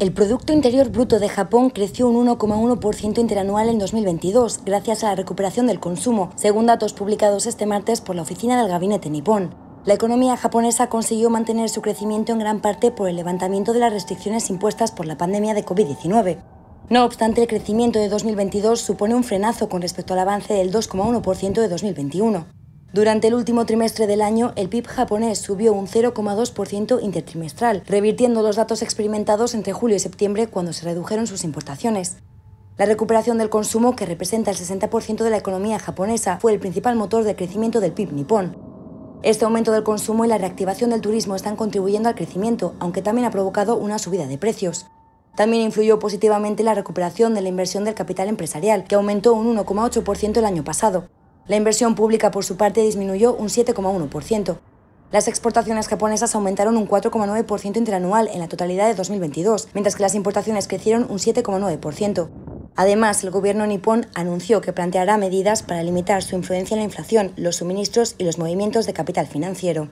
El Producto Interior Bruto de Japón creció un 1,1% interanual en 2022, gracias a la recuperación del consumo, según datos publicados este martes por la oficina del gabinete nipón. La economía japonesa consiguió mantener su crecimiento en gran parte por el levantamiento de las restricciones impuestas por la pandemia de COVID-19. No obstante, el crecimiento de 2022 supone un frenazo con respecto al avance del 2,1% de 2021. Durante el último trimestre del año, el PIB japonés subió un 0,2% intertrimestral, revirtiendo los datos experimentados entre julio y septiembre cuando se redujeron sus importaciones. La recuperación del consumo, que representa el 60% de la economía japonesa, fue el principal motor de crecimiento del PIB nipón. Este aumento del consumo y la reactivación del turismo están contribuyendo al crecimiento, aunque también ha provocado una subida de precios. También influyó positivamente la recuperación de la inversión del capital empresarial, que aumentó un 1,8% el año pasado. La inversión pública, por su parte, disminuyó un 7,1%. Las exportaciones japonesas aumentaron un 4,9% interanual en la totalidad de 2022, mientras que las importaciones crecieron un 7,9%. Además, el gobierno nipón anunció que planteará medidas para limitar su influencia en la inflación, los suministros y los movimientos de capital financiero.